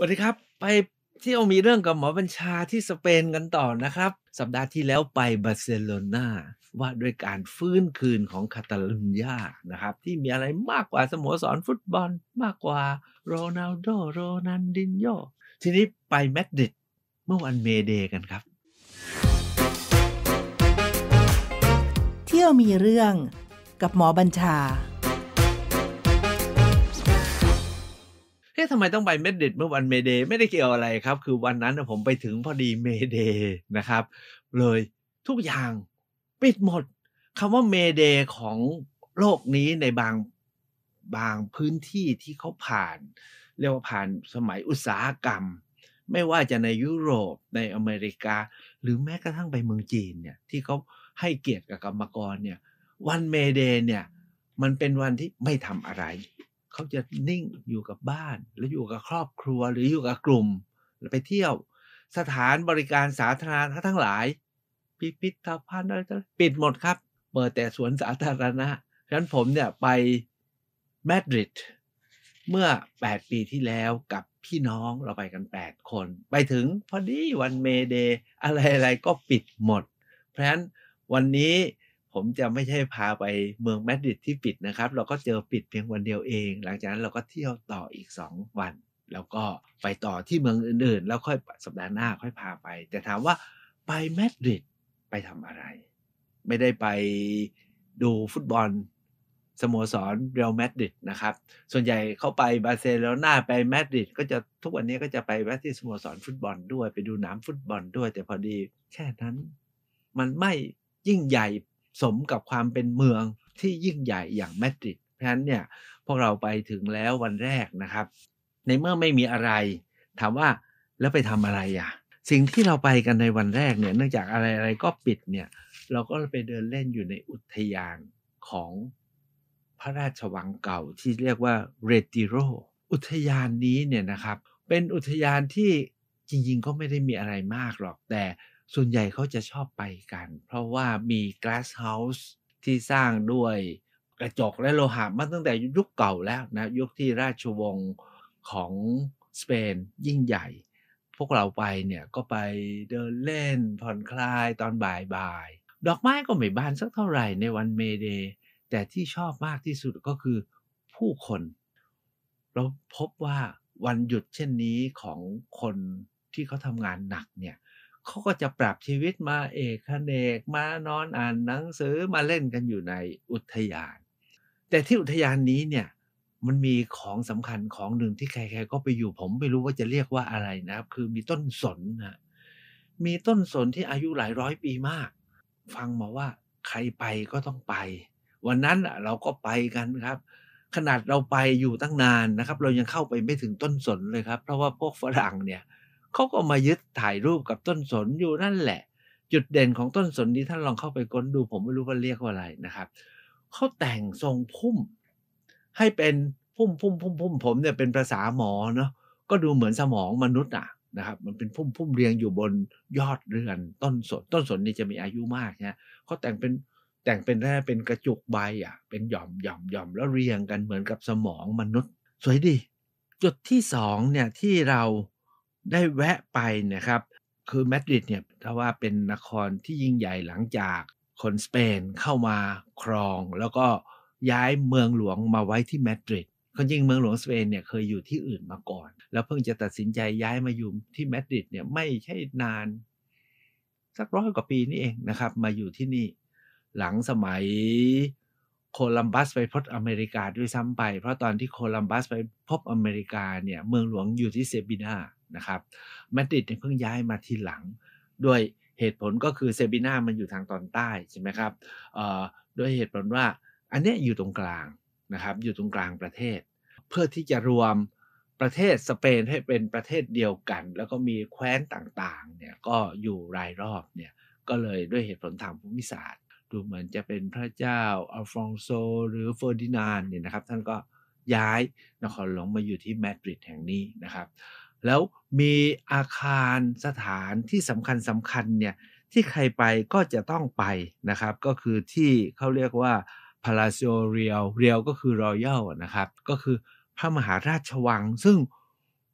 สวัสดีครับไปเที่ยวมีเรื่องกับหมอบัญชาที่สเปนกันต่อนะครับ สัปดาห์ที่แล้วไปบาร์เซโลนาว่าด้วยการฟื้นคืนของคาตาลุญญานะครับที่มีอะไรมากกว่าสโมสรฟุตบอลมากกว่าโรนัลโดโรนันดินโยทีนี้ไปแมดริดเมื่อวันเมเดกันครับ เที่ยวมีเรื่องกับหมอบัญชาเอ๊ะทำไมต้องไปเมดดิดเมื่อวันเมเดย์ไม่ได้เกี่ยวอะไรครับ คือวันนั้นผมไปถึงพอดีเมเดย์นะครับ เลยทุกอย่างปิดหมดคำว่าเมเดย์ของโลกนี้ในบางบางพื้นที่ที่เขาผ่าน เรียกว่าผ่านสมัยอุตสาหกรรม ไม่ว่าจะในยุโรปในอเมริกา หรือแม้กระทั่งไปเมืองจีนเนี่ยที่เขาให้เกียรติกับกรรมกรเนี่ย วันเมเดย์เนี่ย มันเป็นวันที่ไม่ทำอะไรเขาจะนิ่งอยู่กับบ้านแล้วอยู่กับครอบครัวหรืออยู่กับกลุ่มไปเที่ยวสถานบริการสาธารณะทั้งหลายพิพิธภัณฑ์อะไรต่ปิดหมดครับ เปิดแต่สวนสาธารณะฉะนั้นผมเนี่ยไปมาดริดเมื่อ 8 ปีที่แล้วกับพี่น้องเราไปกัน 8 คน ไปถึงพอดีวันเมเดย์อะไรๆ ก็ปิดหมด เพราะฉะนั้นวันนี้ผมจะไม่ใช่พาไปเมืองมาดริดที่ปิดนะครับ เราก็เจอปิดเพียงวันเดียวเอง หลังจากนั้นเราก็เที่ยวต่ออีก 2 วัน แล้วก็ไปต่อที่เมืองอื่นๆ แล้วค่อย สัปดาห์หน้าค่อยพาไป แต่ถามว่าไปมาดริดไปทำอะไร ไม่ได้ไปดูฟุตบอลสโมสรเรอัลมาดริดนะครับ ส่วนใหญ่เข้าไปบาร์เซโลนาไปมาดริดก็จะทุกวันนี้ก็จะไปแวะที่สโมสรฟุตบอลด้วย ไปดูหน้ำฟุตบอลด้วย แต่พอดีแค่นั้นมันไม่ยิ่งใหญ่สมกับความเป็นเมืองที่ยิ่งใหญ่อย่างมาดริด เพราะฉะนั้นเนี่ยพวกเราไปถึงแล้ววันแรกนะครับ ในเมื่อไม่มีอะไร ถามว่าแล้วไปทำอะไรอะ่ะสิ่งที่เราไปกันในวันแรก เนี่ยเนื่องจากอะไรอะไรก็ปิดเนี่ยเราก็ไปเดินเล่นอยู่ในอุทยาน ของพระราชวังเก่า ที่เรียกว่าเรติโรอุทยานนี้เนี่ยนะครับ เป็นอุทยานที่จริงๆก็ไม่ได้มีอะไรมากหรอกแต่ส่วนใหญ่เขาจะชอบไปกัน เพราะว่ามี glass house ที่สร้างด้วยกระจกและโลหะมาตั้งแต่ยุคเก่าแล้วนะ ยุคที่ราชวงศ์ของสเปนยิ่งใหญ่ พวกเราไปเนี่ย ก็ไปเดินเล่นผ่อนคลายตอนบ่ายบ่ายดอกไม้ก็ไม่บานสักเท่าไหร่ในวันเมเดย์แต่ที่ชอบมากที่สุดก็คือผู้คน เราพบว่าวันหยุดเช่นนี้ของคนที่เขาทำงานหนักเนี่ยเขาก็จะปรับชีวิตมาเอกเนกมานอนอ่าน หนังสือมาเล่นกันอยู่ในอุทยาน แต่ที่อุทยานนี้เนี่ยมันมีของสำคัญของหนึ่งที่ใครๆก็ไปอยู่ผมไม่รู้ว่าจะเรียกว่าอะไรนะครับ คือมีต้นสนนะมีต้นสนที่อายุหลายร้อยปีมาก ฟังมาว่าใครไปก็ต้องไป วันนั้นเราก็ไปกันครับ ขนาดเราไปอยู่ตั้งนานนะครับ เรายังเข้าไปไม่ถึงต้นสนเลยครับเพราะว่าพวกฝรั่งเนี่ยเเขาก็มายึดถ่ายรูปกับต้นสนอยู่นั่นแหละ จุดเด่นของต้นสนนี้ท่านลองเข้าไปก้นดูผมไม่รู้ว่าเรียกว่าอะไรนะครับเขาแต่งทรงพุ่ม ให้เป็นพุ่มพุ่มพุ่มพุ่มผมเนี่ยเป็นภาษาหมอเนาะก็ดูเหมือนสมองมนุษย์อ่ะนะครับ มันเป็นพุ่มพุ่มเรียงอยู่บนยอดเรือนต้นสนต้นสนนี่จะมีอายุมากนยเขาแต่งเป็นแต่งเป็นแร่เป็นกระจุกใบอ่ะเป็นหย่อมหย่อมหย่อมแล้วเรียงกันเหมือนกับสมองมนุษย์ สวยดี จุดที่สองเนี่ยที่เราได้แวะไปนะครับ คือมาดริดเนี่ยถ้าว่าเป็นนครที่ยิ่งใหญ่หลังจากคนสเปนเข้ามาครองแล้วก็ย้ายเมืองหลวงมาไว้ที่มาดริดคนจริงเมืองหลวงสเปนเนี่ยเคยอยู่ที่อื่นมาก่อน แล้วเพิ่งจะตัดสินใจย้ายมาอยู่ที่มาดริดเนี่ยไม่ใช่นาน สักร้อยกว่าปีนี่เองนะครับมาอยู่ที่นี่หลังสมัยโคลัมบัสไปพบอเมริกาด้วยซ้ำไป เพราะตอนที่โคลัมบัสไปพบอเมริกาเนี่ยเมืองหลวงอยู่ที่เซบีนานะครับมาดริดเพิ่งย้ายมาทีหลังด้วยเหตุผลก็คือเซบีนามันอยู่ทางตอนใต้ ใช่ไหมครับด้วยเหตุผลว่าอันนี้อยู่ตรงกลางนะครับอยู่ตรงกลางประเทศ เพื่อที่จะรวมประเทศสเปนให้เป็นประเทศเดียวกัน แล้วก็มีแคว้นต่างๆเนี่ยก็อยู่รายรอบเนี่ยก็เลยด้วยเหตุผลทางภูมิศาสตร์ ดูเหมือนจะเป็นพระเจ้าอัลฟองโซหรือเฟอร์ดินานเนี่ยนะครับท่านก็ย้ายนครหลวงมาอยู่ที่มาดริดแห่งนี้นะครับแล้วมีอาคารสถานที่สำคัญสำคัญเนี่ย ที่ใครไปก็จะต้องไปนะครับ ก็คือที่เขาเรียกว่าพาซิโอเรียวเรียวก็คือรอยัลนะครับ ก็คือพระมหาราชวัง ซึ่ง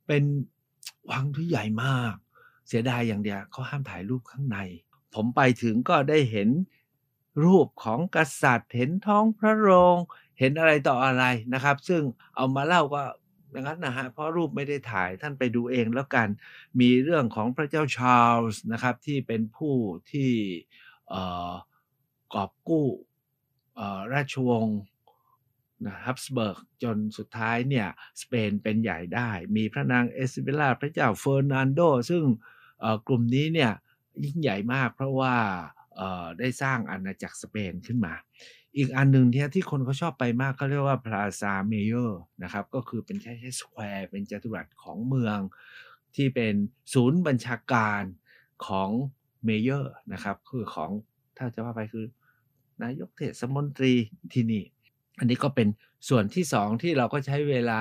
เป็นวังที่ใหญ่มาก เสียดายอย่างเดียวเขาห้ามถ่ายรูปข้างใน ผมไปถึงก็ได้เห็นรูปของกษัตริย์เห็นท้องพระโรง เห็นอะไรต่ออะไรนะครับ ซึ่งเอามาเล่าก็อย่างนั้นนะฮะเพราะรูปไม่ได้ถ่ายท่านไปดูเองแล้วกันมีเรื่องของพระเจ้าชาร์ลส์นะครับที่เป็นผู้ที่กอบกู้ราชวงศ์นะฮับสเบิร์กจนสุดท้ายเนี่ยสเปนเป็นใหญ่ได้ มีพระนางเอสเบล่าพระเจ้าเฟอร์นันโด ซึ่งกลุ่มนี้เนี่ยยิ่งใหญ่มากเพราะว่าได้สร้างอาณาจักรสเปนขึ้นมาอีกอันหนึ่งที่ที่คนเขาชอบไปมากเขาเรียกว่าพลาซาเมเยอร์นะครับ ก็คือเป็นแค่แค่สแควร์เป็นจัตุรัสของเมือง ที่เป็นศูนย์บัญชาการของเมเยอร์นะครับคือของถ้าจะว่าไปคือ นายกเทศมนตรีที่นี่อันนี้ก็เป็นส่วนที่สองที่เราก็ใช้เวลา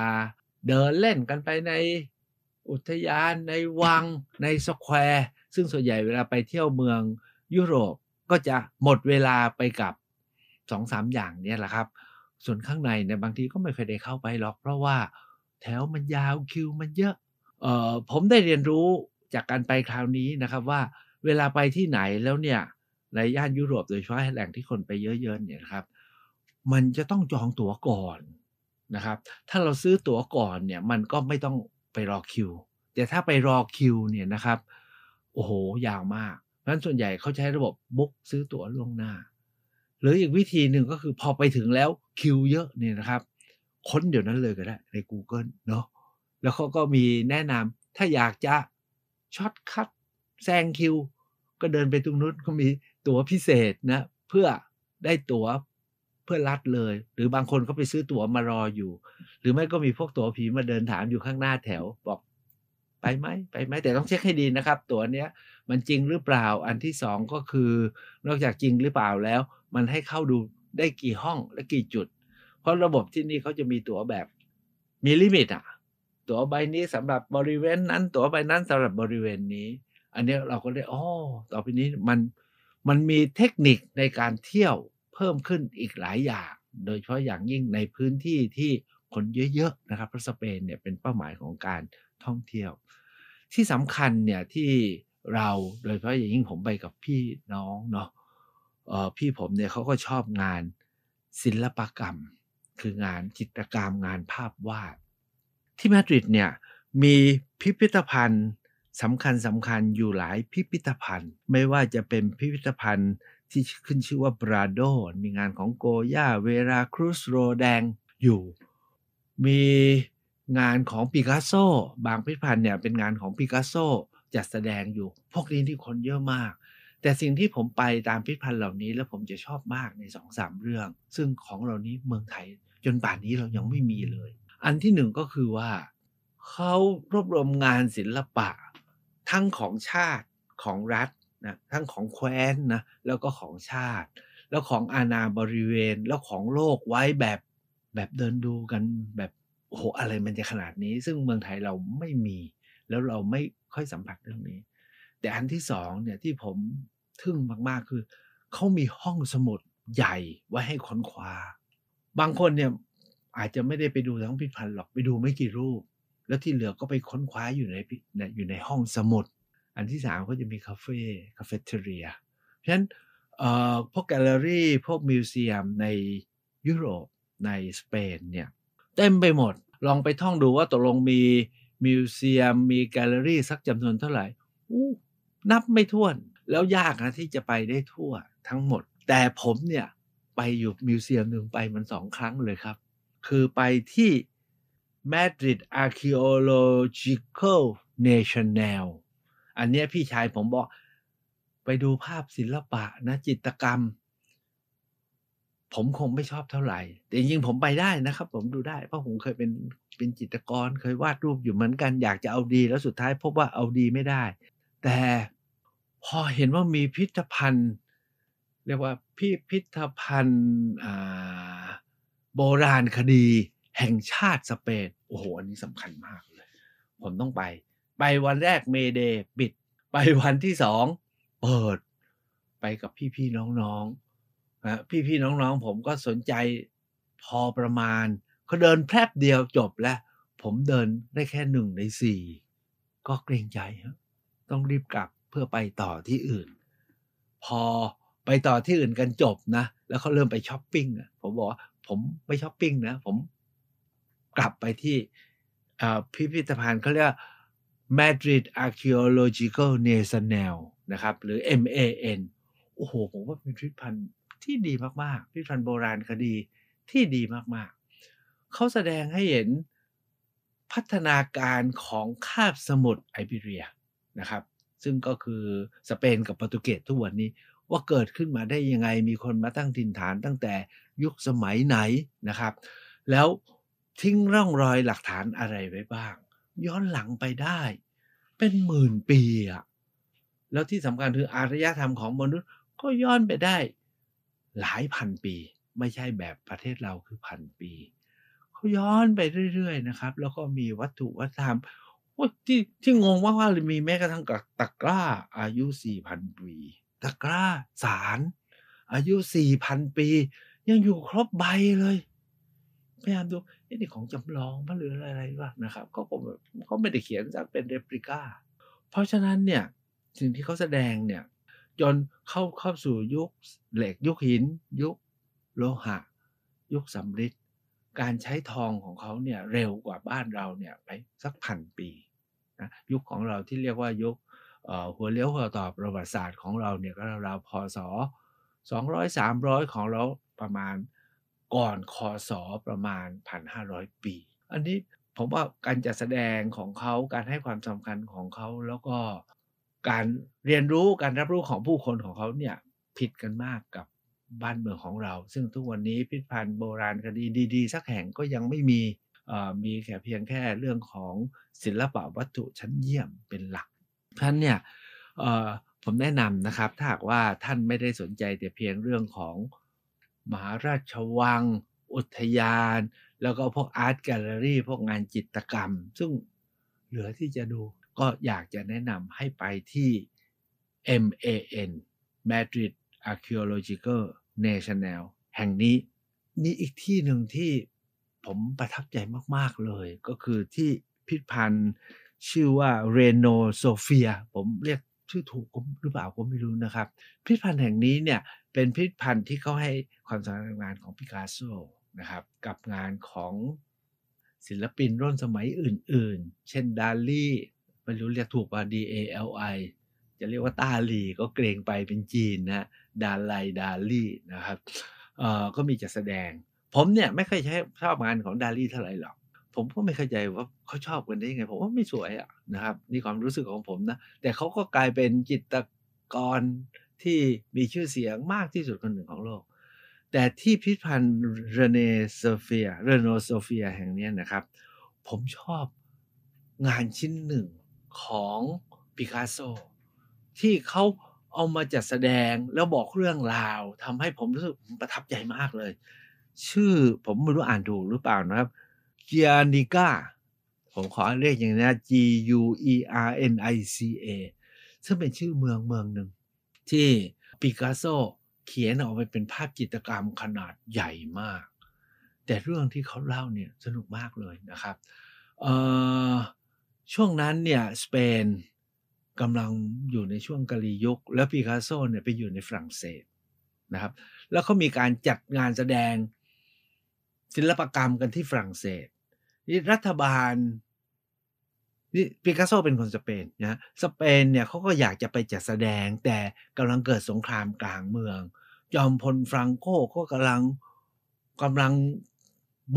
เดินเล่นกันไปในอุทยานในวังในสแควร์ซึ่งส่วนใหญ่เวลาไปเที่ยวเมืองยุโรปก็จะหมดเวลาไปกับสองสามอย่างเนี่ยแหละครับ ส่วนข้างในเนี่ยบางทีก็ไม่เคยได้เข้าไปหรอก เพราะว่าแถวมันยาวคิวมันเยอะเอ่อผมได้เรียนรู้จากการไปคราวนี้นะครับว่าเวลาไปที่ไหนแล้วเนี่ยในย่านยุโรป โดยเฉพาะแหล่งที่คนไปเยอะๆเนี่ยครับมันจะต้องจองตั๋วก่อนนะครับ ถ้าเราซื้อตั๋วก่อนเนี่ยมันก็ไม่ต้องไปรอคิวแต่ถ้าไปรอคิวเนี่ยนะครับ โอ้โหยาวมากเพราะฉะนั้นส่วนใหญ่เขาใช้ระบบบุ๊กซื้อตั๋วล่วงหน้าหรืออีกวิธีหนึ่งก็คือพอไปถึงแล้วคิวเยอะเนี่ยนะครับ ค้นเดี๋ยวนั้นเลยก็ได้ ใน Google เนาะแล้วเขาก็มีแนะนำถ้าอยากจะช็อตคัดแซงคิว ก็เดินไปตรงนู้นก็มีตั๋วพิเศษนะ เพื่อได้ตั๋วเพื่อลัดเลย หรือบางคนเขาไปซื้อตั๋วมารออยู่ หรือไม่ก็มีพวกตั๋วผีมาเดินถามอยู่ข้างหน้าแถวบอกไปไหมไปไหมแต่ต้องเช็คให้ดีนะครับ ตั๋วเนี้ยมันจริงหรือเปล่าอันที่สองก็คือนอกจากจริงหรือเปล่าแล้วมันให้เข้าดูได้กี่ห้องและกี่จุด เพราะระบบที่นี่เขาจะมีตั๋วแบบมีลิมิตอ่ะ ตั๋วใบนี้สำหรับบริเวณนั้นตั๋วใบนั้นสำหรับบริเวณนี้ อันนี้เราก็ได้อ๋อต่อไปนี้มันมันมีเทคนิคในการเที่ยวเพิ่มขึ้นอีกหลายอย่าง โดยเฉพาะอย่างยิ่งในพื้นที่ที่คนเยอะๆนะครับเพราะสเปนเนี่ยเป็นเป้าหมายของการท่องเที่ยว ที่สำคัญเนี่ยที่เรา โดยเฉพาะอย่างยิ่งผมไปกับพี่น้องเนาะพี่ผมเนี่ยเขาก็ชอบงานศิลปกรรม คืองานจิตรกรรมงานภาพวาด ที่มาดริดเนี่ยมีพิพิธภัณฑ์สำคัญสำคัญอยู่หลายพิพิธภัณฑ์ ไม่ว่าจะเป็นพิพิธภัณฑ์ที่ขึ้นชื่อว่าบราโด มีงานของโกย่าเวราครุสโรแดงอยู่ มีงานของปิกัสโซ บางพิพิธภัณฑ์เนี่ยเป็นงานของปิกัสโซจัดแสดงอยู่ พวกนี้ที่คนเยอะมากแต่สิ่งที่ผมไปตามพิพิธภัณฑ์เหล่านี้แล้วผมจะชอบมากในสองสามเรื่อง ซึ่งของเหล่านี้เมืองไทยจนป่านนี้เรายังไม่มีเลย อันที่หนึ่งก็คือว่าเขารวบรวมงานศิลปะทั้งของชาติของรัฐนะทั้งของแคว้นนะแล้วก็ของชาติ แล้วของอาณาบริเวณแล้วของโลกไว้แบบแบบเดินดูกัน แบบโอ้โหอะไรมันจะขนาดนี้ ซึ่งเมืองไทยเราไม่มี แล้วเราไม่ค่อยสัมผัสเรื่องนี้ แต่อันที่สองเนี่ยที่ผมทึ่งมากๆคือเขามีห้องสมุดใหญ่ ไว้ให้ค้นคว้า บางคนเนี่ยอาจจะไม่ได้ไปดูทั้งพิพิธภัณฑ์หรอกไปดูไม่กี่รูป แล้วที่เหลือก็ไปค้นคว้าอยู่ในอยู่ในห้องสมุด อันที่สามก็จะมีคาเฟ่คาเฟ่เทเรีย เพราะฉะนั้นพวกแกลเลอรี่ พวกมิวเซียมในยุโรปในสเปนเนี่ย เต็มไปหมดลองไปท่องดูว่าตกลงมีมิวเซียมมีแกลเลอรี่สักจำนวนเท่าไหร่นับไม่ถ้วนแล้วยากนะที่จะไปได้ทั่วทั้งหมด แต่ผมเนี่ยไปอยู่มิวเซียมหนึ่งไปมันสองครั้งเลยครับ คือไปที่ Madrid Archaeological National อันนี้พี่ชายผมบอกไปดูภาพศิลปะนะ จิตกรรม ผมคงไม่ชอบเท่าไหร่แต่จริงๆผมไปได้นะครับผมดูได้เพราะผมเคยเป็นเป็นจิตกรเคยวาดรูปอยู่เหมือนกันอยากจะเอาดีแล้วสุดท้ายพบว่าเอาดีไม่ได้ แต่พอเห็นว่ามีพิพิธภัณฑ์ เรียกว่าพิพิธภัณฑ์โบราณคดี แห่งชาติสเปนโอ้โหอันนี้สำคัญมากเลย ผมต้องไป ไปวันแรกเมเดปิด ไปวันที่สอง เปิดไปกับพี่พี่น้องน้องนะพี่พี่น้องน้องผมก็สนใจพอประมาณเขาเดินแพรบเดียวจบแล้ว ผมเดินได้แค่หนึ่งในสี่ก็เกรงใจต้องรีบกลับพื่อไปต่อที่อื่น พอไปต่อที่อื่นกันจบนะ แล้วเขาเริ่มไปช้อปปิ้งผมบอกว่าผมไม่ช้อปปิ้งนะ ผมกลับไปที่พิพิธภัณฑ์เขาเรียก Madrid Archaeological National นะครับ หรือ MAN โอ้โห ผมว่าเป็นพิพิธภัณฑ์ที่ดีมาก ๆ พิพิธภัณฑ์โบราณคดีที่ดีมาก ๆ เขาแสดงให้เห็นพัฒนาการของคาบสมุทรไอเบีเรียนะครับซึ่งก็คือสเปนกับโปรตุเกสทุกวันนี้ว่าเกิดขึ้นมาได้ยังไงมีคนมาตั้งถิ่นฐานตั้งแต่ยุคสมัยไหนนะครับ แล้วทิ้งร่องรอยหลักฐานอะไรไว้บ้าง ย้อนหลังไปได้ เป็นหมื่นปีอะแล้วที่สำคัญคืออารยธรรมของมนุษย์ก็ย้อนไปได้ หลายพันปีไม่ใช่แบบประเทศเราคือพันปีเขาย้อนไปเรื่อยๆ นะครับ แล้วก็มีวัตถุวัฒนธรรมที่ที่งงว่าว่ามีแม้กระทั่งกับตะกร้าอายุสี่พันปีตะกร้าสารอายุสี่พันปี ยังอยู่ครบใบเลย พยายามดูนี่ของจำลองมาหรืออะไรวะนะครับก็ผมเขาไม่ได้เขียนจากเป็นเรปลิก้าเพราะฉะนั้นเนี่ยสิ่งที่เขาแสดงเนี่ยจนเข้าเข้าสู่ยุคเหล็กยุคหิน ยุคโลหะ ยุคสำริดการใช้ทองของเขาเนี่ยเร็วกว่าบ้านเราเนี่ยไปสักพันปีนะยุคของเราที่เรียกว่ายุคหัวเลี้ยวหัวต่อประวัติศาสตร์ของเราเนี่ยก็ราวๆพศ200 300 ของเราประมาณก่อนคศประมาณ 1,500 ปี อันนี้ผมว่าการจัดแสดงของเขาการให้ความสำคัญของเขาแล้วก็การเรียนรู้การรับรู้ของผู้คนของเขาเนี่ยผิดกันมากกับบ้านเมืองของเรา ซึ่งทุกวันนี้พิพิธภัณฑ์โบราณคดี ดีๆ สักแห่งก็ยังไม่มีมีแค่เพียงแค่เรื่องของศิลปวัตถุชั้นเยี่ยมเป็นหลักท่านเนี่ยผมแนะนำนะครับ ถ้าหากว่าท่านไม่ได้สนใจแต่เพียงเรื่องของ มหาราชวัง อุทยาน แล้วก็พวกอาร์ตแกลเลอรี่พวกงานจิตรกรรม ซึ่งเหลือที่จะดูก็อยากจะแนะนำให้ไปที่ MAN Madrid Archaeological National แห่งนี้นี่อีกที่หนึ่งที่ผมประทับใจมาก ๆ เลย ก็คือที่พิพิธภัณฑ์ชื่อว่าเรโนโซเฟียผมเรียกชื่อถูกหรือเปล่าก็ไม่รู้นะครับ พิพิธภัณฑ์แห่งนี้เนี่ย เป็นพิพิธภัณฑ์ที่เขาให้ความสำคัญงานของปิกัสโซนะครับกับงานของศิลปินร่นสมัยอื่น ๆ เช่น ดาลี่ไม่รู้ เรียกถูกว่า D A L I จะเรียกว่าตาลีก็เกรงไปเป็นจีนนะดาายดาลี่นะครับเอ่อก็มีจัดแสดง ผมเนี่ยไม่เคยใช้ชอบงานของดาลี่เท่าไหร่หรอก ผมก็ไม่เข้าใจว่าเขาชอบกันได้ยังไงผมว่าไม่สวยอะนะครับ นี่ความรู้สึกของผมนะ แต่เขาก็กลายเป็นจิตกรที่มีชื่อเสียงมากที่สุดคนหนึ่งของโลก แต่ที่พิพิธภัณฑ์เรเนโซเฟียเรโนโซเฟียแห่งนี้นะครับ ผมชอบงานชิ้นหนึ่งของปิกัสโซที่เขาเอามาจัดแสดงแล้วบอกเรื่องราว ทำให้ผมรู้สึกประทับใจมากเลย ชื่อผมไม่รู้อ่านถูกหรือเปล่านะครับเกียนิก้าผมขอเรียกอย่างนี้ G U E R N I C A ซึ่งเป็นชื่อเมืองเมืองหนึ่งที่ปิกัสโซ เขียนออกไปเป็นภาพจิตรกรรมขนาดใหญ่มาก แต่เรื่องที่เขาเล่าเนี่ยสนุกมากเลยนะครับ ช่วงนั้นเนี่ย สเปนกำลังอยู่ในช่วงกาลียุค แล้วปิคัสโซเนี่ยไปอยู่ในฝรั่งเศสนะครับ แล้วเขามีการจัดงานแสดงศิลปกรรมกันที่ฝรั่งเศสนี่รัฐบาลนี่ปิกัสโซเป็นคนสเปนนะสเปนเนี่ยเขาก็อยากจะไปจัดแสดงแต่กำลังเกิดสงครามกลางเมือง จอมพลฟรังโกก็กำลังกำลัง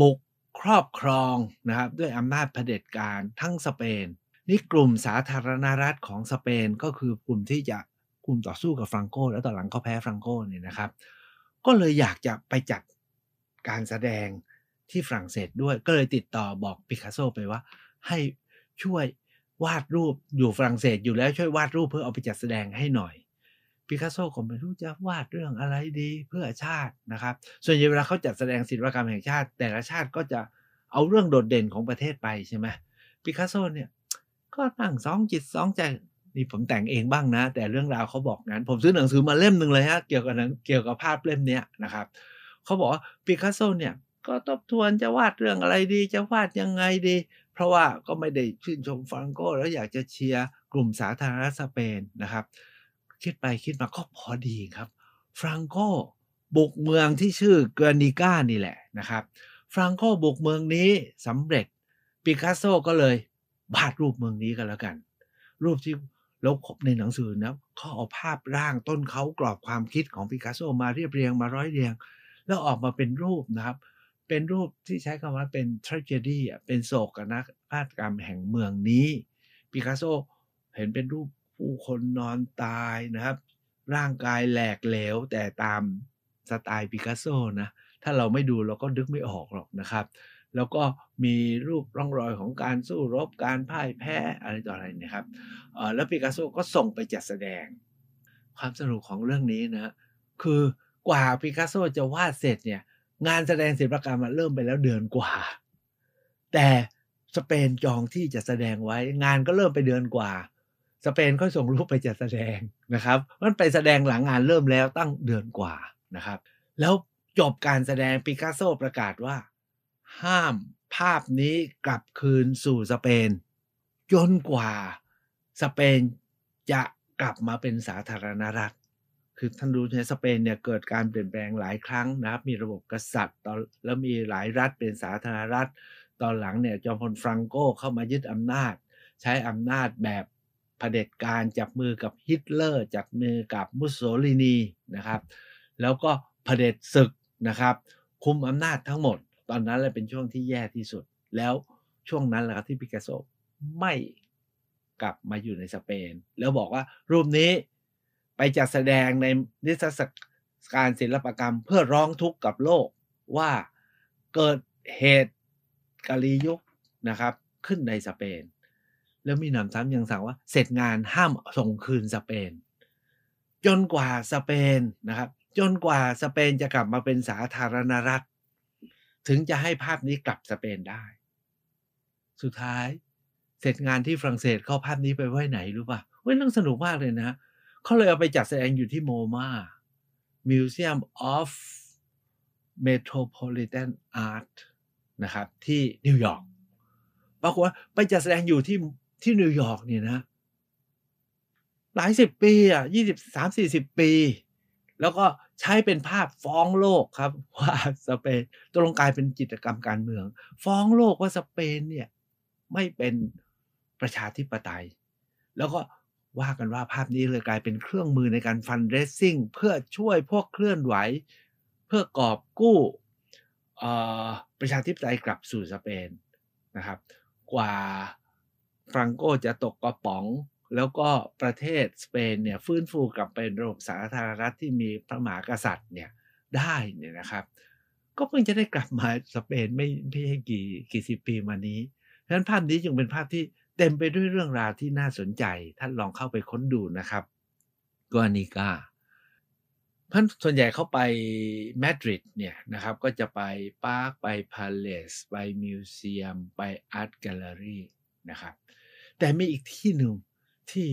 บุกครอบครองนะครับด้วยอำนาจเผด็จการทั้งสเปนนี่กลุ่มสาธารณรัฐของสเปนก็คือกลุ่มที่จะกลุ่มต่อสู้กับฟรังโกแล้วต่อหลังก็แพ้ฟรังโกเนี่ยนะครับก็เลยอยากจะไปจัดการแสดงที่ฝรั่งเศสด้วยก็เลยติดต่อบอกปิกัสโซไปว่าให้ช่วยวาดรูปอยู่ฝรั่งเศสอยู่แล้วช่วยวาดรูปเพื่อเอาไปจัดแสดงให้หน่อยปิกัสโซก็ไม่รู้จะวาดเรื่องอะไรดีเพื่อชาตินะครับส่วนใหญ่เวลาเขาจัดแสดงศิลปกรรมแห่งชาติ แต่ละชาติก็จะเอาเรื่องโดดเด่นของประเทศไปใช่ไหมปิกัสโซเนี่ยก็นั่งสองจิตสองใจนี่ผมแต่งเองบ้างนะ แต่เรื่องราวเขาบอกงั้นผมซื้อหนังสือมาเล่มหนึ่งเลยฮะ เกี่ยวกับเกี่ยวกับภาพเล่มเนี้ยนะครับ เขาบอกว่าปิกัสโซเนี่ย ก็ทบทวนจะวาดเรื่องอะไรดี จะวาดยังไงดี เพราะว่าก็ไม่ได้ชื่นชมฟรังโกแล้วอยากจะเชียร์ กลุ่มสาธารณรัฐสเปนนะครับ คิดไปคิดมาก็พอดีครับ ฟรังโกบุกเมืองที่ชื่อเกอร์นิก้านี่แหละนะครับ ฟรังโกบุกเมืองนี้สำเร็จปิกัสโซก็เลยวาดรูปเมืองนี้กันแล้วกัน รูปที่เราพบในหนังสือนะเขาเอาภาพร่างต้นเขากรอบความคิดของปิกัสโซมาเรียบเรียงมาร้อยเรียงแล้วออกมาเป็นรูปนะครับ เป็นรูปที่ใช้คำว่าเป็น tragedy เป็นโศกนะนาฏกรรมแห่งเมืองนี้ปิกัสโซเห็นเป็นรูปผู้คนนอนตายนะครับ ร่างกายแหลกเหลวแต่ตามสไตล์ปิกัสโซนะถ้าเราไม่ดูเราก็ดึกไม่ออกหรอกนะครับแล้วก็มีรูปร่องรอยของการสู้รบ การพ่ายแพ้อะไรต่ออะไรนะครับ แล้วปิกัสโซก็ส่งไปจัดแสดง ความสนุกของเรื่องนี้นะ คือกว่าปิกัสโซจะวาดเสร็จเนี่ย งานแสดงศิลปกรรมมันเริ่มไปแล้วเดือนกว่า แต่สเปนจองที่จะแสดงไว้ งานก็เริ่มไปเดือนกว่า สเปนค่อยส่งรูปไปจัดแสดงนะครับ มันไปแสดงหลังงานเริ่มแล้วตั้งเดือนกว่านะครับ แล้วจบการแสดงปิกัสโซประกาศว่าห้ามภาพนี้กลับคืนสู่สเปนจนกว่าสเปนจะกลับมาเป็นสาธารณรัฐ คือท่านรู้ใช่สเปนเนี่ยเกิดการเปลี่ยนแปลงหลายครั้งนะครับ มีระบบกษัตริย์ตอนแล้วมีหลายรัฐเป็นสาธารณรัฐ ตอนหลังเนี่ยจอมพลฟรังโกเข้ามายึดอำนาจ ใช้อำนาจแบบเผด็จการจับมือกับฮิตเลอร์จับมือกับมุสโสลินีนะครับ แล้วก็เผด็จศึกนะครับ คุมอำนาจทั้งหมดตอนนั้นแหละเป็นช่วงที่แย่ที่สุด แล้วช่วงนั้นแหละครับที่ปิกัสโซไม่กลับมาอยู่ในสเปน แล้วบอกว่า รูปนี้ไปจัดแสดงในนิทรรศการศิลปกรรมเพื่อร้องทุกข์กับโลกว่าเกิดเหตุกาลียุคนะครับขึ้นในสเปน แล้วมีหนำซ้ำยังสั่งว่า เสร็จงานห้ามส่งคืนสเปน จนกว่าสเปนนะครับ จนกว่าสเปนจะกลับมาเป็นสาธารณรัฐถึงจะให้ภาพนี้กลับสเปนได้ สุดท้ายเสร็จงานที่ฝรั่งเศสเขาภาพนี้ไปไว้ไหนรู้ป่ะเว้ยนั่องสนุกมากเลยนะ เขาเลยเอาไปจัดแสดงอยู่ที่โมมา Museum of Metropolitan Art นะครับ ที่นิวยอร์ก ปรากฏว่าไปจัดแสดงอยู่ที่ที่นิวยอร์กเนี่ยนะหลายสิบปีอ่ะยี่สิบสามสี่สิบปีแล้วก็ใช้เป็นภาพฟ้องโลกครับว่าสเปนตกลงกลายเป็นจิตกรรมการเมือง ฟ้องโลกว่าสเปนเนี่ยไม่เป็นประชาธิปไตย แล้วก็ว่ากันว่าภาพนี้เลยกลายเป็นเครื่องมือในการฟันเรสซิ่งเพื่อช่วยพวกเคลื่อนไหวเพื่อกอบกู้ประชาธิปไตยกลับสู่สเปนนะครับ กว่าฟรังโกจะตกกระป๋องแล้วก็ประเทศสเปนเนี่ยฟื้นฟูกลับเป็นระบบสาธารณรัฐที่มีพระมหากษัตริย์เนี่ยได้เนี่ยนะครับ ก็เพิ่งจะได้กลับมาสเปนไม่ไม่ใช่กี่กี่สิบปีมานี้ฉะนั้นภาพนี้จึงเป็นภาพที่เต็มไปด้วยเรื่องราวที่น่าสนใจท่านลองเข้าไปค้นดูนะครับกัวนิกาท่านส่วนใหญ่เขาไปมาดริดเนี่ยนะครับก็จะไปปาร์คไปพาเลสไปมิวเซียมไปอาร์ตแกลเลอรี่นะครับแต่มีอีกที่หนึ่งที่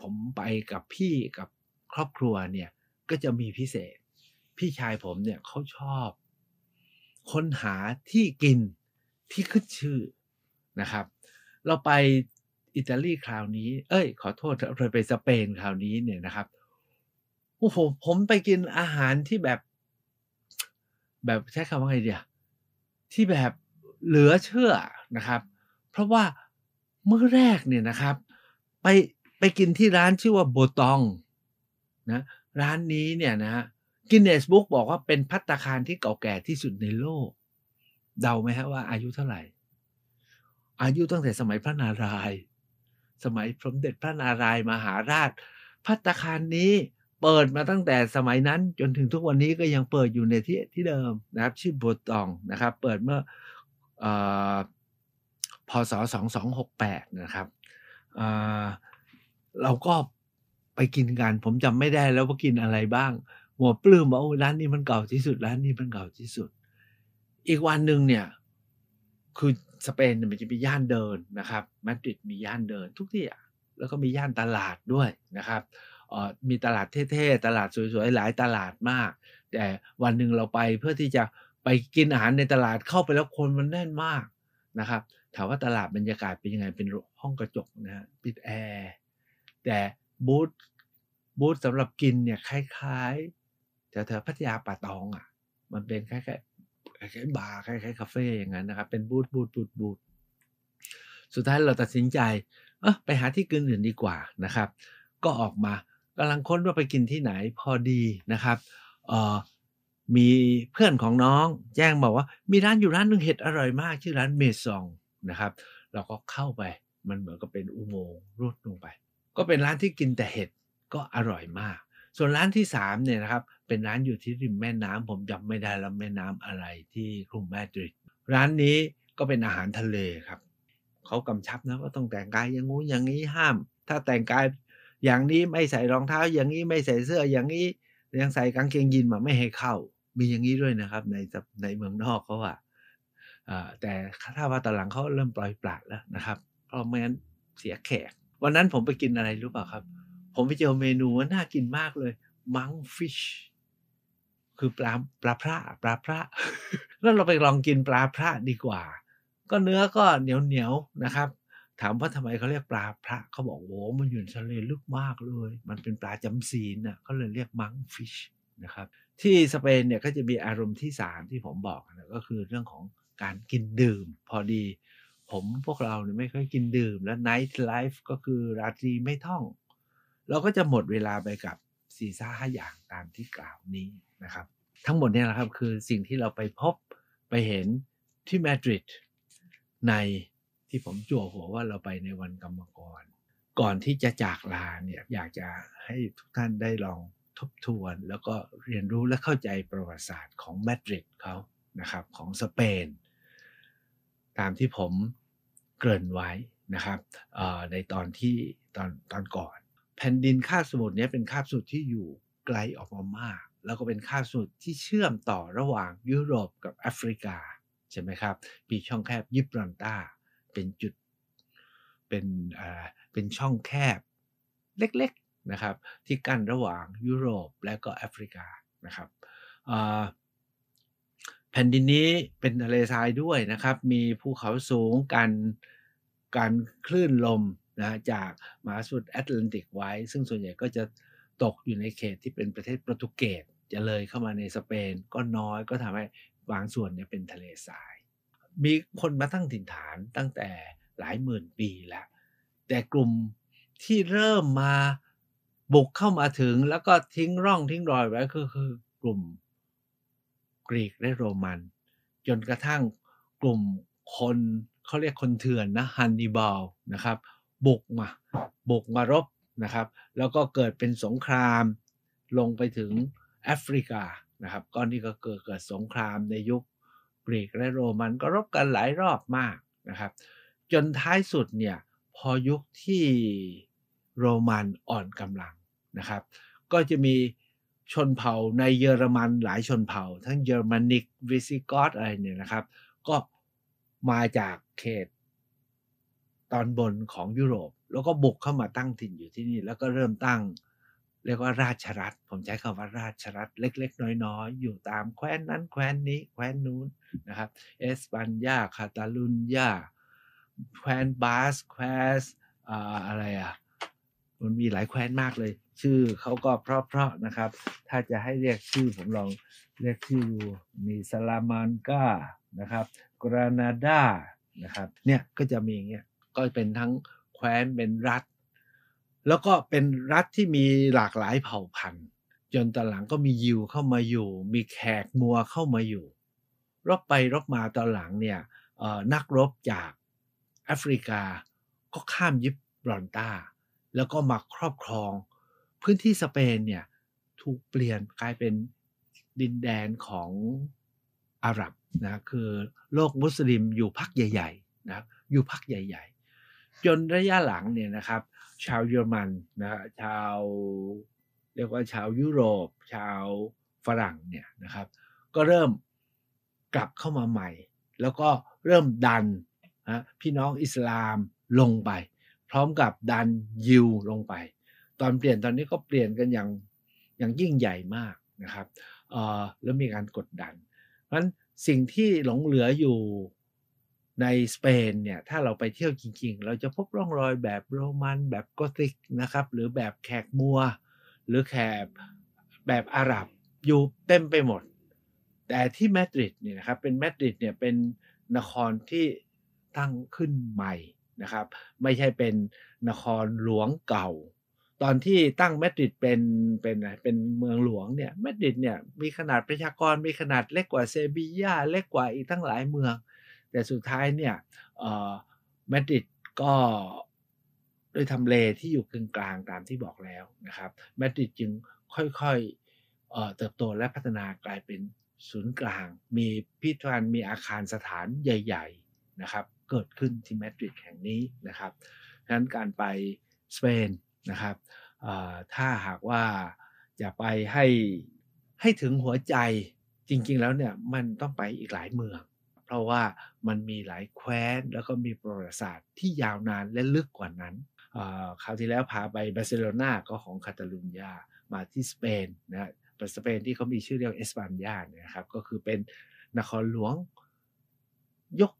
ผมไปกับพี่กับครอบครัวเนี่ยก็จะมีพิเศษ พี่ชายผมเนี่ยเขาชอบ ค้นหาที่กินที่ขึ้นชื่อนะครับ เราไปอิตาลีคราวนี้ เอ้ย ขอโทษเราไปสเปนคราวนี้เนี่ยนะครับโอ้โหผมไปกินอาหารที่แบบ แบบใช้คำว่าไงเดียที่แบบเหลือเชื่อนะครับ เพราะว่ามื้อแรกเนี่ยนะครับไปกินที่ร้านชื่อว่าโบตองนะร้านนี้เนี่ยนะกินเนสบุ๊กบอกว่าเป็นพัตตาคารที่เก่าแก่ที่สุดในโลก เดาไหมฮะว่าอายุเท่าไหร่ อายุตั้งแต่สมัยพระนารายณ์สมัยสมเด็จพระนารายณ์มหาราชพัตตาคารนี้เปิดมาตั้งแต่สมัยนั้นจนถึงทุกวันนี้ก็ยังเปิดอยู่ในที่ที่เดิมนะครับ ชื่อโบตองนะครับ เปิดเมื่ออพศ2268นะครับเราก็ไปกินกัน ผมจำไม่ได้แล้วว่ากินอะไรบ้าง หัวปลื้มว่าโอ้ร้านนี้มันเก่าที่สุดร้านนี้มันเก่าที่สุด อีกวันหนึ่งเนี่ยคือสเปนมันจะมีย่านเดินนะครับ มาดริดมีย่านเดินทุกที่อ่ะแล้วก็มีย่านตลาดด้วยนะครับ มีตลาดเท่ๆ ตลาดสวยๆหลายตลาดมาก แต่วันหนึ่งเราไปเพื่อที่จะไปกินอาหารในตลาดเข้าไปแล้วคนมันแน่นมากนะครับถามว่าตลาดบรรยากาศเป็นยังไง เป็นห้องกระจกนะฮะ ปิดแอร์ แต่บูธบูธสำหรับกินเนี่ยคล้ายๆแถวๆพัทยาป่าตองอ่ะ มันเป็นคล้ายๆคล้ายๆบาร์คล้ายๆคาเฟ่อย่างนั้นนะครับ เป็นบูธบูธบูธบูธสุดท้ายเราตัดสินใจเออไปหาที่กินอื่นดีกว่านะครับ ก็ออกมากำลังค้นว่าไปกินที่ไหนพอดีนะครับเออมีเพื่อนของน้องแจ้งบอกว่ามีร้านอยู่ร้านหนึ่งเห็ดอร่อยมาก ชื่อร้านเมซองนะครับเราก็เข้าไปมันเหมือนกับเป็นอุโมงค์รูดลงไป ก็เป็นร้านที่กินแต่เห็ดก็อร่อยมาก ส่วนร้านที่3เนี่ยนะครับเป็นร้านอยู่ที่ริมแม่น้ำ ผมจำไม่ได้แล้วแม่น้ำอะไรที่กรุงมาดริดร้านนี้ก็เป็นอาหารทะเลครับเขากำชับนะว่าต้องแต่งกายอย่างงู้อย่างนี้ห้าม ถ้าแต่งกายอย่างนี้ไม่ใส่รองเท้า อย่างนี้ไม่ใส่เสื้ออย่างนี้ยังใส่กางเกงยีนมาไม่ให้เข้า มีอย่างนี้ด้วยนะครับในในเมืองนอกเขาอะแต่ถ้าว่าตอนหลังเขาเริ่มปล่อยปละแล้วนะครับเพราะไม่งั้นเสียแขก วันนั้นผมไปกินอะไรรู้เปล่าครับ ผมไปเจอเมนูว่าน่ากินมากเลย มังฟิชคือปลาปลาพระปลาพระ แล้วเราไปลองกินปลาพระดีกว่า ก็เนื้อก็เหนียวเหนียวนะครับ ถามว่าทำไมเขาเรียกปลาพระเขาบอกโอ้มันอยู่ในทะเลลึกมากเลย มันเป็นปลาจำศีลน่ะเขาเลยเรียกมังฟิชนะครับที่สเปนเนี่ยก็จะมีอารมณ์ที่สามที่ผมบอกนะก็คือเรื่องของการกินดื่ม พอดีผมพวกเราเนี่ยไม่ค่อยกินดื่ม และไนท์ไลฟ์ก็คือราตรีไม่ท่อง เราก็จะหมดเวลาไปกับสี่ซ่าห้าอย่างตามที่กล่าวนี้นะครับ ทั้งหมดเนี่ยนะครับคือสิ่งที่เราไปพบไปเห็นที่มาดริดในที่ผมจั่วหัวว่าเราไปในวันกรรมกร ก่อนที่จะจากลาเนี่ยอยากจะให้ทุกท่านได้ลองทบทวน แล้วก็เรียนรู้และเข้าใจประวัติศาสตร์ของมาดริดเขานะครับของสเปนตามที่ผมเกริ่นไว้นะครับในตอนที่ตอนตอนก่อน แผ่นดินคาบสมุทรนี้เป็นคาบสมุทรที่อยู่ไกลออกมามาก แล้วก็เป็นคาบสมุทรที่เชื่อมต่อระหว่างยุโรปกับแอฟริกาใช่ไหมครับมีช่องแคบยิบรันตาเป็นจุดเป็นอ่าเป็นช่องแคบเล็กๆนะครับ ที่กั้นระหว่างยุโรปและก็แอฟริกานะครับแผ่นดินนี้เป็นทะเลทรายด้วยนะครับ มีภูเขาสูงกันการคลื่นลมนะจากมหาสมุทรแอตแลนติกไว้ ซึ่งส่วนใหญ่ก็จะตกอยู่ในเขตที่เป็นประเทศโปรตุเกสจะเลยเข้ามาในสเปน ก็น้อยก็ทำให้บางส่วนเนี่ยเป็นทะเลทราย มีคนมาตั้งถิ่นฐานตั้งแต่หลายหมื่นปีแล้ว แต่กลุ่มที่เริ่มมาบุกเข้ามาถึงแล้วก็ทิ้งร่องทิ้งรอยไว้ก็คือกลุ่มกรีกและโรมัน จนกระทั่งกลุ่มคนเขาเรียกคนเถื่อน นะฮันนิบาลนะครับ บุกมาบุกมารบนะครับ แล้วก็เกิดเป็นสงครามลงไปถึงแอฟริกานะครับก้อนนี้ก็เกิดเกิดสงครามในยุคกรีกและโรมัน ก็รบกันหลายรอบมากนะครับ จนท้ายสุดเนี่ยพอยุคที่โรมันอ่อนกำลังนะครับ ก็จะมีชนเผ่าในเยอรมันหลายชนเผ่า ทั้งเยอรมนิกวิซิกอตอะไรเนี่ยนะครับ ก็มาจากเขต ตอนบนของยุโรปแล้วก็บุกเข้ามาตั้งถิ่นอยู่ที่นี่ แล้วก็เริ่มตั้งเรียกว่าราชรัฐ ผมใช้คำว่าราชรัฐเล็กๆน้อยๆอยู่ตามแคว้นนั้นแคว้นนี้แคว้นนู้นนะครับเอสปันยาคาตาลุนยาแคว้นบาสแคว้นอะไรอ่ะมันมีหลายแคว้นมากเลยชื่อเขาก็เพราะๆนะครับ ถ้าจะให้เรียกชื่อ ผมลองเรียกชื่อดูมีซาลามานกานะครับ กรานาดานะครับ เนี่ยก็จะมีอย่างเงี้ย ก็เป็นทั้งแคว้นเป็นรัฐ แล้วก็เป็นรัฐที่มีหลากหลายเผ่าพันธุ์จนตอนหลังก็มียิวเข้ามาอยู่ มีแขกมัวเข้ามาอยู่ รบไปรบมาตอนหลังเนี่ยนักรบจากแอฟริกา ก็ข้ามยิบรอนตาแล้วก็มาครอบครองพื้นที่สเปนเนี่ยถูกเปลี่ยนกลายเป็นดินแดนของอาหรับนะคือโลกมุสลิมอยู่พักใหญ่ๆนะอยู่พักใหญ่ ๆ จนระยะหลังเนี่ยนะครับ ชาวเยอรมันนะชาว เรียกว่าชาวยุโรป ชาวฝรั่งเนี่ยนะครับ ก็เริ่มกลับเข้ามาใหม่ แล้วก็เริ่มดันนะพี่น้องอิสลามลงไป พร้อมกับดันยิวลงไปตอนเปลี่ยนตอนนี้ก็เปลี่ยนกันอย่างอย่างยิ่งใหญ่มากนะครับแล้วมีการกดดันเพราะฉะนั้นสิ่งที่หลงเหลืออยู่ในสเปนเนี่ยถ้าเราไปเที่ยวจริงๆ เราจะพบร่องรอยแบบโรมัน แบบกอติกนะครับหรือแบบแขกมัว หรือแขกแบบอาหรับอยู่เต็มไปหมด แต่ที่มาดริดเนี่ยนะครับเป็นมาดริดเนี่ยเป็นนครที่ตั้งขึ้นใหม่นะครับ ไม่ใช่เป็นนครหลวงเก่าตอนที่ตั้งมาดริดเป็นเป็นเป็นเมืองหลวงเนี่ยมาดริดเนี่ยมีขนาดประชากรมีขนาดเล็กกว่าเซบียาเล็กกว่าอีกทั้งหลายเมือง แต่สุดท้ายเนี่ยเมาดริดก็ด้วยทำเลที่อยู่กลางกลางตามที่บอกแล้วนะครับมาดริดจึงค่อยๆเติบโตและพัฒนากลายเป็นศูนย์กลาง มีพิพิธภัณฑ์มีอาคารสถานใหญ่ๆนะครับ เกิดขึ้นที่มาดริดแห่งนี้นะครับดังนั้นการไปสเปนนะครับถ้าหากว่าจะไปให้ให้ถึงหัวใจจริงๆแล้วเนี่ยมันต้องไปอีกหลายเมือง เพราะว่ามันมีหลายแคว้นแล้วก็มีประวัติศาสตร์ที่ยาวนานและลึกกว่านั้น คราวที่แล้วพาไปบาร์เซโลนาก็ของคาตาลุญญามาที่สเปนนะรสเปนที่เขามีชื่อเรียกเอสปานยานะครับก็คือเป็นนครหลวง ยก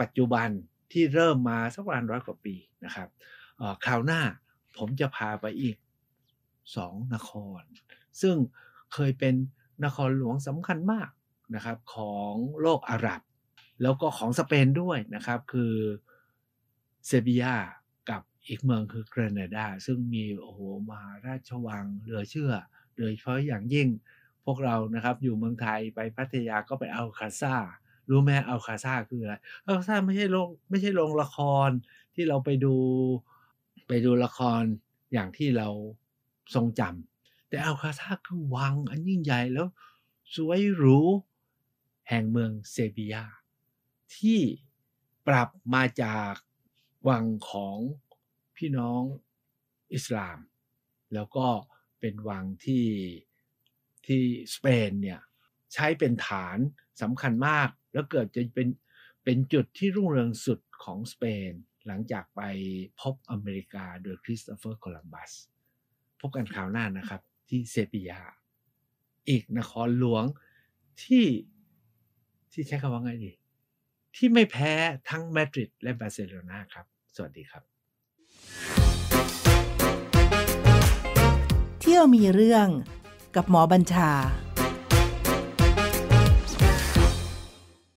ปัจจุบันที่เริ่มมาสักประมาณร้อยกว่าปีนะครับคราวหน้าผมจะพาไปอีกสองนคร ซึ่งเคยเป็นนครหลวงสำคัญมากนะครับ ของโลกอาหรับ แล้วก็ของสเปนด้วยนะครับ คือเซบียากับอีกเมืองคือกรเนดาซึ่งมี โอ้โห มหาราชวังเหลือเชื่อโดยเฉพาะอย่างยิ่ง พวกเรานะครับอยู่เมืองไทยไปพัทยาก็ไปเอาคาซารู้ไหมเอาคาซาคืออะไรอาคาซาไม่ใช่โรงไม่ใช่โรงละครที่เราไปดูไปดูละครอย่างที่เราทรงจำแต่เอาลคาซาคือวังอันยิ่งใหญ่แล้วสวยหรูแห่งเมืองเซบียาที่ปรับมาจากวังของพี่น้องอิสลาม แล้วก็เป็นวังที่ที่สเปนเนี่ยใช้เป็นฐานสำคัญมาก แล้วเกิดจะเป็นเป็นจุดที่รุ่งเรืองสุดของสเปนหลังจากไปพบอเมริกาโดยคริสโตเฟอร์โคลัมบัส พบกันคราวหน้านะครับที่เซปียา อีกนครหลวงที่ที่ใช้คำว่าไงดี ที่ไม่แพ้ทั้งมาดริดและบาร์เซโลนาครับ สวัสดีครับ เที่ยวมีเรื่องกับหมอบัญชา